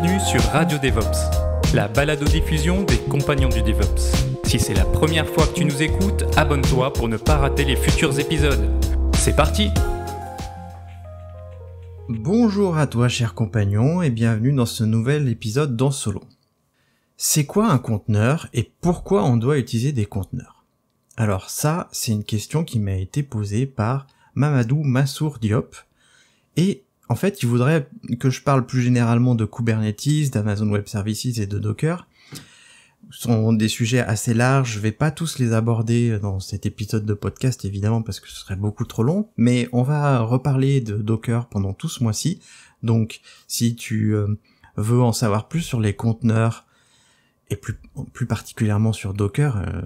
bienvenue sur Radio DevOps, la balado-diffusion des compagnons du DevOps. Si c'est la première fois que tu nous écoutes, abonne-toi pour ne pas rater les futurs épisodes. C'est parti Bonjour à toi cher compagnon et bienvenue dans ce nouvel épisode dans Solo. C'est quoi un conteneur et pourquoi on doit utiliser des conteneurs Alors ça, c'est une question qui m'a été posée par Mamadou Massour Diop et en fait, il voudrait que je parle plus généralement de Kubernetes, d'Amazon Web Services et de Docker. Ce sont des sujets assez larges, je vais pas tous les aborder dans cet épisode de podcast évidemment parce que ce serait beaucoup trop long, mais on va reparler de Docker pendant tout ce mois-ci. Donc si tu euh, veux en savoir plus sur les conteneurs et plus, plus particulièrement sur Docker, euh,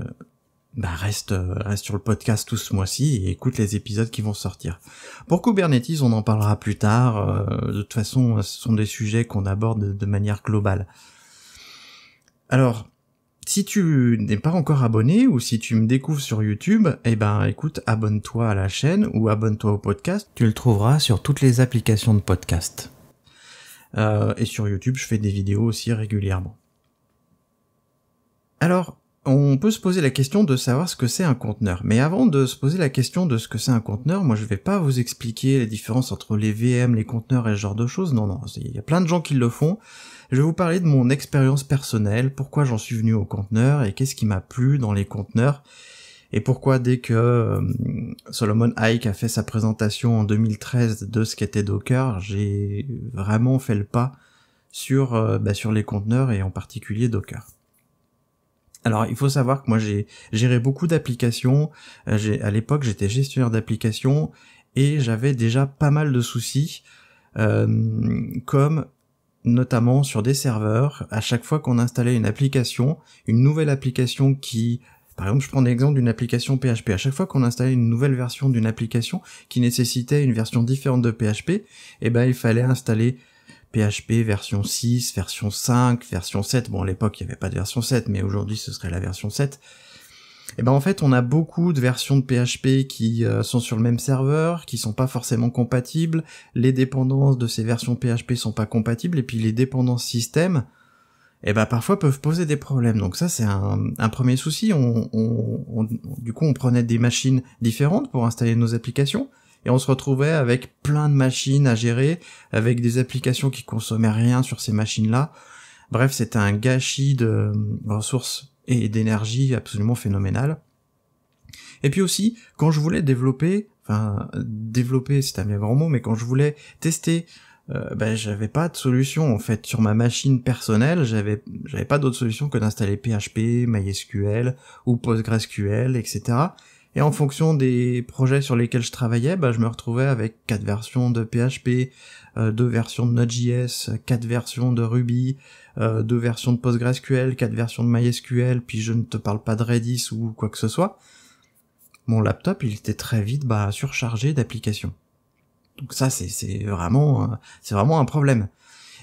bah reste, euh, reste sur le podcast tout ce mois-ci et écoute les épisodes qui vont sortir. Pour Kubernetes, on en parlera plus tard. Euh, de toute façon, euh, ce sont des sujets qu'on aborde de, manière globale. Alors, si tu n'es pas encore abonné ou si tu me découvres sur YouTube, eh ben écoute, abonne-toi à la chaîne ou abonne-toi au podcast. Tu le trouveras sur toutes les applications de podcast. et sur YouTube, je fais des vidéos aussi régulièrement. Alors, on peut se poser la question de savoir ce que c'est un conteneur. Mais avant de se poser la question de ce que c'est un conteneur, moi je vais pas vous expliquer les différences entre les VM, les conteneurs et ce genre de choses. Non, non, il y a plein de gens qui le font. Je vais vous parler de mon expérience personnelle, pourquoi j'en suis venu au conteneur et qu'est-ce qui m'a plu dans les conteneurs. Et pourquoi dès que euh, Solomon Ike a fait sa présentation en 2013 de ce qu'était Docker, j'ai vraiment fait le pas sur, euh, bah, sur les conteneurs et en particulier Docker. Alors il faut savoir que moi j'ai géré beaucoup d'applications. Euh, à l'époque j'étais gestionnaire d'applications et j'avais déjà pas mal de soucis, euh, comme notamment sur des serveurs. À chaque fois qu'on installait une application, une nouvelle application qui par exemple, je prends l'exemple d'une application PHP. À chaque fois qu'on installait une nouvelle version d'une application qui nécessitait une version différente de PHP, eh ben, il fallait installer PHP version 6, version 5, version 7. Bon, à l'époque, il n'y avait pas de version 7, mais aujourd'hui, ce serait la version 7. Et eh ben en fait, on a beaucoup de versions de PHP qui euh, sont sur le même serveur, qui sont pas forcément compatibles. Les dépendances de ces versions PHP sont pas compatibles, et puis les dépendances système, et eh ben parfois peuvent poser des problèmes. Donc ça, c'est un, premier souci. du coup, on prenait des machines différentes pour installer nos applications et on se retrouvait avec plein de machines à gérer, avec des applications qui consommaient rien sur ces machines-là. Bref, c'était un gâchis de euh, ressources et d'énergie absolument phénoménal. Et puis aussi, quand je voulais développer, enfin développer c'est un bien grand mot, mais quand je voulais tester, euh, ben j'avais pas de solution en fait sur ma machine personnelle, j'avais j'avais pas d'autre solution que d'installer PHP, MySQL ou PostgreSQL, etc. Et en fonction des projets sur lesquels je travaillais, bah, je me retrouvais avec quatre versions de PHP, euh, deux versions de Node.js, quatre versions de Ruby, euh, deux versions de PostgreSQL, quatre versions de MySQL, puis je ne te parle pas de Redis ou quoi que ce soit. Mon laptop, il était très vite bah, surchargé d'applications. Donc ça, c'est vraiment, euh, c'est vraiment un problème.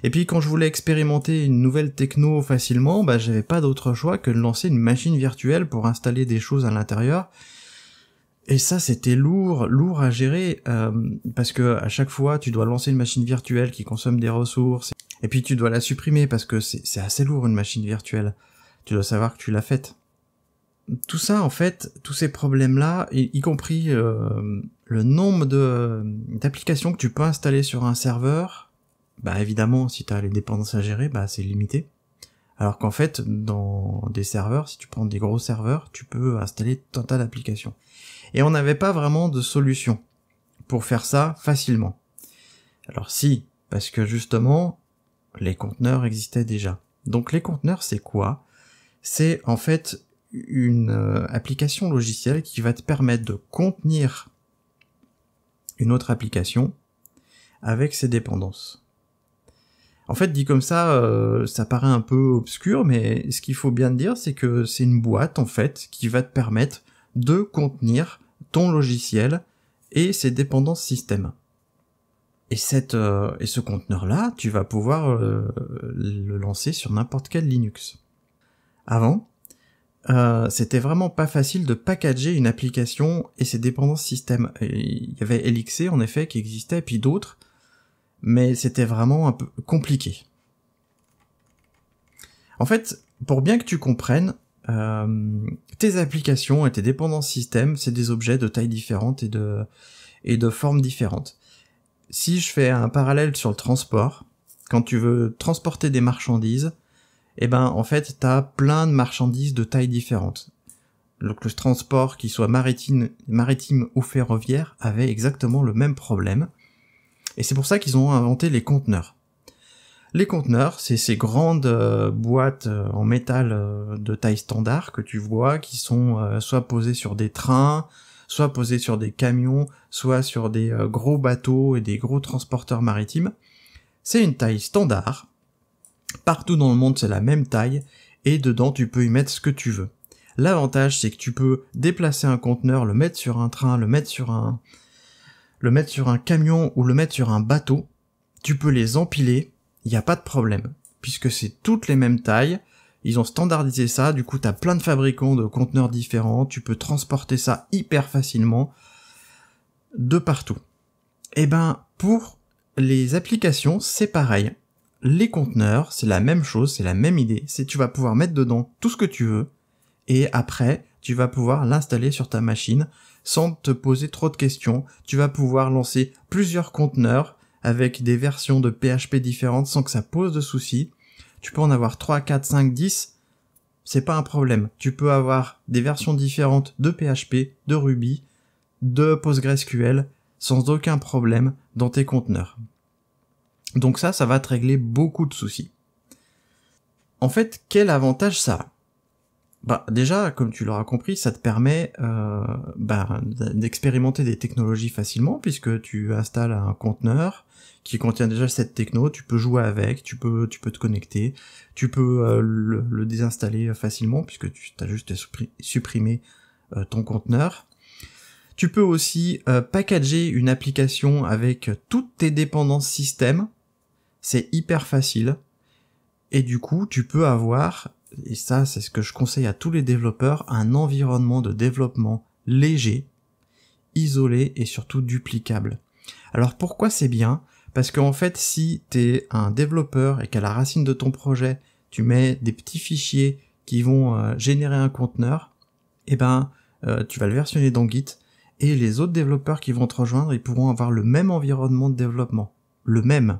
Et puis quand je voulais expérimenter une nouvelle techno facilement, bah, j'avais pas d'autre choix que de lancer une machine virtuelle pour installer des choses à l'intérieur et ça, c'était lourd, lourd à gérer, euh, parce que à chaque fois, tu dois lancer une machine virtuelle qui consomme des ressources, et puis tu dois la supprimer, parce que c'est assez lourd une machine virtuelle. Tu dois savoir que tu l'as faite. Tout ça, en fait, tous ces problèmes-là, y, compris euh, le nombre d'applications que tu peux installer sur un serveur, bah évidemment, si tu as les dépendances à gérer, bah c'est limité. Alors qu'en fait, dans des serveurs, si tu prends des gros serveurs, tu peux installer tant tas d'applications. Et on n'avait pas vraiment de solution pour faire ça facilement. Alors si, parce que justement, les conteneurs existaient déjà. Donc les conteneurs, c'est quoi C'est en fait une euh, application logicielle qui va te permettre de contenir une autre application avec ses dépendances. En fait, dit comme ça, euh, ça paraît un peu obscur, mais ce qu'il faut bien dire, c'est que c'est une boîte, en fait, qui va te permettre de contenir ton logiciel et ses dépendances système. Et, cette, euh, et ce conteneur-là, tu vas pouvoir euh, le lancer sur n'importe quel Linux. Avant, c'était vraiment pas facile de packager une application et ses dépendances système. Il y avait LXC en effet qui existait, puis d'autres, mais c'était vraiment un peu compliqué. En fait, pour bien que tu comprennes, euh, tes applications et tes dépendances système, c'est des objets de tailles différentes et de, et de formes différentes. Si je fais un parallèle sur le transport, quand tu veux transporter des marchandises, eh ben en fait t'as plein de marchandises de tailles différentes. Donc le transport, qu'il soit maritime, maritime ou ferroviaire, avait exactement le même problème. Et c'est pour ça qu'ils ont inventé les conteneurs. Les conteneurs, c'est ces grandes euh, boîtes euh, en métal euh, de taille standard que tu vois, qui sont soit posées sur des trains, soit posées sur des camions, soit sur des gros bateaux et des gros transporteurs maritimes. C'est une taille standard. Partout dans le monde, c'est la même taille, et dedans, tu peux y mettre ce que tu veux. L'avantage, c'est que tu peux déplacer un conteneur, le mettre sur un train, le mettre sur un, le mettre sur un camion ou le mettre sur un bateau, tu peux les empiler, il n'y a pas de problème, puisque c'est toutes les mêmes tailles, ils ont standardisé ça, du coup tu as plein de fabricants de conteneurs différents, tu peux transporter ça hyper facilement de partout. Et eh ben pour les applications, c'est pareil. Les conteneurs, c'est la même chose, c'est la même idée, c'est tu vas pouvoir mettre dedans tout ce que tu veux, et après tu vas pouvoir l'installer sur ta machine sans te poser trop de questions. Tu vas pouvoir lancer plusieurs conteneurs avec des versions de PHP différentes sans que ça pose de soucis. Tu peux en avoir 3, 4, 5, 10. C'est pas un problème. Tu peux avoir des versions différentes de PHP, de Ruby, de PostgreSQL sans aucun problème dans tes conteneurs. Donc ça, ça va te régler beaucoup de soucis. En fait, quel avantage ça a bah déjà, comme tu l'auras compris, ça te permet euh, bah, d'expérimenter des technologies facilement, puisque tu installes un conteneur qui contient déjà cette techno, tu peux jouer avec, tu peux, tu peux te connecter, tu peux euh, le, désinstaller facilement, puisque tu as juste supprimé euh, ton conteneur. Tu peux aussi packager une application avec toutes tes dépendances système, c'est hyper facile, et du coup tu peux avoir et ça c'est ce que je conseille à tous les développeurs, un environnement de développement léger, isolé et surtout duplicable. Alors pourquoi c'est bien Parce qu'en fait si t'es un développeur et qu'à la racine de ton projet tu mets des petits fichiers qui vont euh, générer un conteneur, eh ben euh, tu vas le versionner dans Git et les autres développeurs qui vont te rejoindre ils pourront avoir le même environnement de développement. Le même.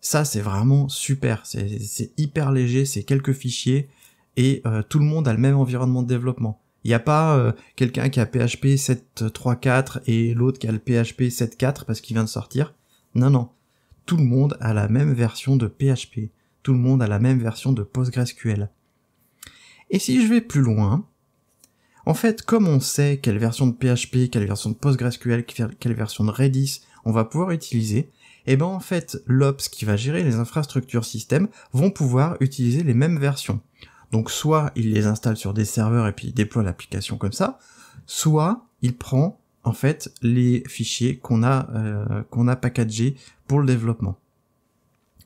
Ça, c'est vraiment super. C'est hyper léger, c'est quelques fichiers et euh, tout le monde a le même environnement de développement. Il n'y a pas euh, quelqu'un qui a PHP 7.3.4 et l'autre qui a le PHP 7.4 parce qu'il vient de sortir. Non, non. Tout le monde a la même version de PHP. Tout le monde a la même version de PostgreSQL. Et si je vais plus loin, en fait, comme on sait quelle version de PHP, quelle version de PostgreSQL, quelle version de Redis on va pouvoir utiliser, et eh ben en fait l'ops qui va gérer les infrastructures système vont pouvoir utiliser les mêmes versions. Donc soit il les installe sur des serveurs et puis il déploie l'application comme ça, soit il prend en fait les fichiers qu'on a euh, qu'on a packagés pour le développement.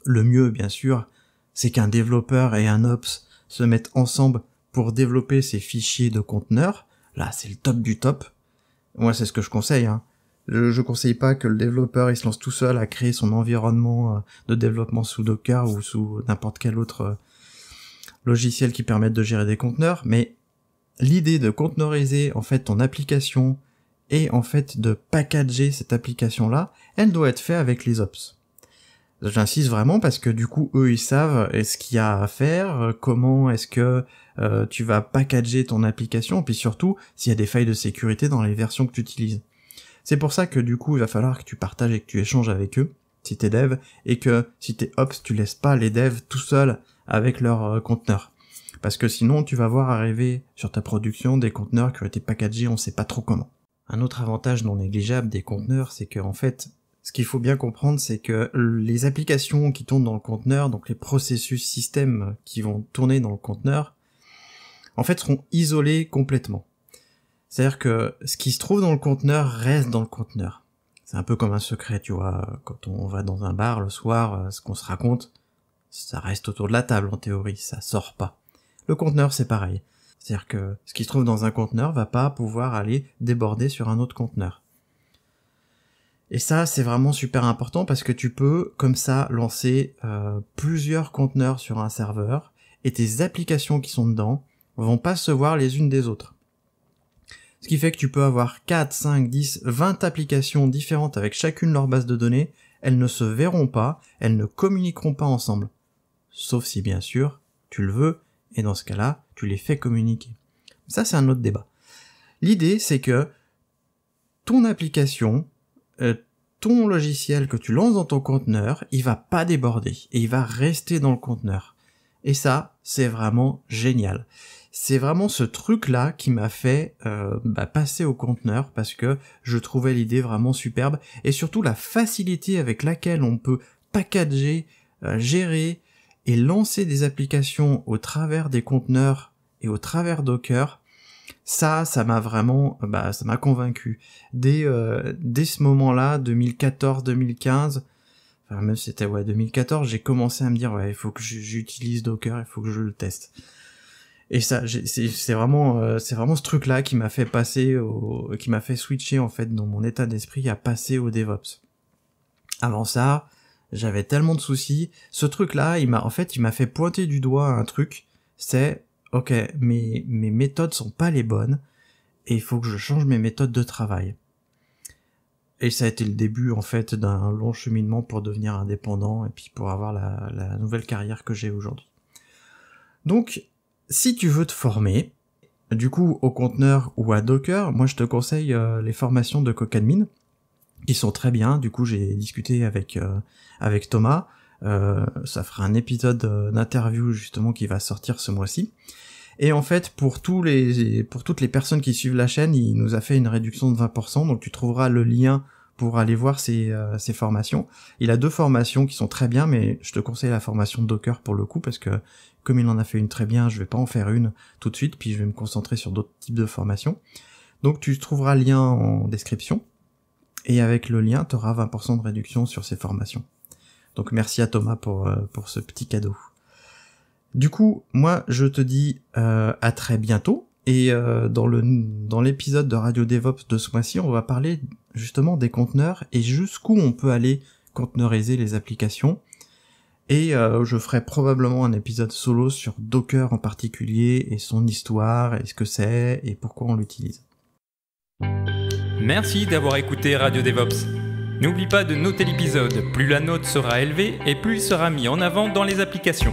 Le mieux bien sûr, c'est qu'un développeur et un ops se mettent ensemble pour développer ces fichiers de conteneurs. Là, c'est le top du top. Moi, c'est ce que je conseille. Hein. Je, je conseille pas que le développeur il se lance tout seul à créer son environnement euh, de développement sous Docker ou sous n'importe quel autre euh, logiciel qui permette de gérer des conteneurs, mais l'idée de conteneuriser en fait ton application et en fait de packager cette application là, elle doit être faite avec les ops. J'insiste vraiment parce que du coup eux ils savent euh, ce qu'il y a à faire, comment est-ce que tu vas packager ton application, puis surtout s'il y a des failles de sécurité dans les versions que tu utilises. C'est pour ça que du coup, il va falloir que tu partages et que tu échanges avec eux, si t'es dev, et que si t'es ops, tu laisses pas les devs tout seuls avec leurs euh, conteneurs. Parce que sinon, tu vas voir arriver sur ta production des conteneurs qui ont été packagés, on sait pas trop comment. Un autre avantage non négligeable des conteneurs, c'est que en fait, ce qu'il faut bien comprendre, c'est que les applications qui tournent dans le conteneur, donc les processus système qui vont tourner dans le conteneur, en fait seront isolés complètement. C'est-à-dire que ce qui se trouve dans le conteneur reste dans le conteneur. C'est un peu comme un secret, tu vois. Quand on va dans un bar le soir, euh, ce qu'on se raconte, ça reste autour de la table en théorie, ça sort pas. Le conteneur, c'est pareil. C'est-à-dire que ce qui se trouve dans un conteneur va pas pouvoir aller déborder sur un autre conteneur. Et ça, c'est vraiment super important parce que tu peux, comme ça, lancer euh, plusieurs conteneurs sur un serveur et tes applications qui sont dedans vont pas se voir les unes des autres. Ce qui fait que tu peux avoir 4, 5, 10, 20 applications différentes avec chacune leur base de données, elles ne se verront pas, elles ne communiqueront pas ensemble. Sauf si bien sûr, tu le veux, et dans ce cas-là, tu les fais communiquer. Ça, c'est un autre débat. L'idée, c'est que ton application, euh, ton logiciel que tu lances dans ton conteneur, il va pas déborder et il va rester dans le conteneur. Et ça, c'est vraiment génial c'est vraiment ce truc-là qui m'a fait euh, bah, passer au conteneur parce que je trouvais l'idée vraiment superbe et surtout la facilité avec laquelle on peut packager, euh, gérer et lancer des applications au travers des conteneurs et au travers Docker. Ça, ça m'a vraiment, bah, ça m'a convaincu. Dès, euh, dès ce moment-là, 2014-2015, enfin même c'était ouais 2014, j'ai commencé à me dire ouais, il faut que j'utilise Docker, il faut que je le teste et ça c'est vraiment euh, c'est vraiment ce truc là qui m'a fait passer au, qui m'a fait switcher en fait dans mon état d'esprit à passer au DevOps avant ça j'avais tellement de soucis ce truc là il m'a en fait il m'a fait pointer du doigt un truc c'est ok mes mes méthodes sont pas les bonnes et il faut que je change mes méthodes de travail et ça a été le début en fait d'un long cheminement pour devenir indépendant et puis pour avoir la, la nouvelle carrière que j'ai aujourd'hui. Donc si tu veux te former, du coup, au conteneur ou à Docker, moi je te conseille euh, les formations de Cocadmin, qui sont très bien. Du coup, j'ai discuté avec euh, Thomas. Euh, ça fera un épisode d'interview justement qui va sortir ce mois-ci. Et en fait, pour tous les pour toutes les personnes qui suivent la chaîne, il nous a fait une réduction de 20%. Donc tu trouveras le lien pour aller voir euh, ses, formations. Il a deux formations qui sont très bien, mais je te conseille la formation Docker pour le coup, parce que comme il en a fait une très bien, je vais pas en faire une tout de suite, puis je vais me concentrer sur d'autres types de formations. Donc tu trouveras le lien en description, et avec le lien, tu auras 20% de réduction sur ces formations. Donc merci à Thomas pour, euh, pour ce petit cadeau. Du coup, moi je te dis euh, à très bientôt et euh, dans l'épisode de Radio DevOps de ce mois-ci, on va parler justement des conteneurs et jusqu'où on peut aller conteneuriser les applications. Et euh, je ferai probablement un épisode solo sur Docker en particulier et son histoire et ce que c'est et pourquoi on l'utilise. Merci d'avoir écouté Radio DevOps. N'oublie pas de noter l'épisode, plus la note sera élevée et plus il sera mis en avant dans les applications.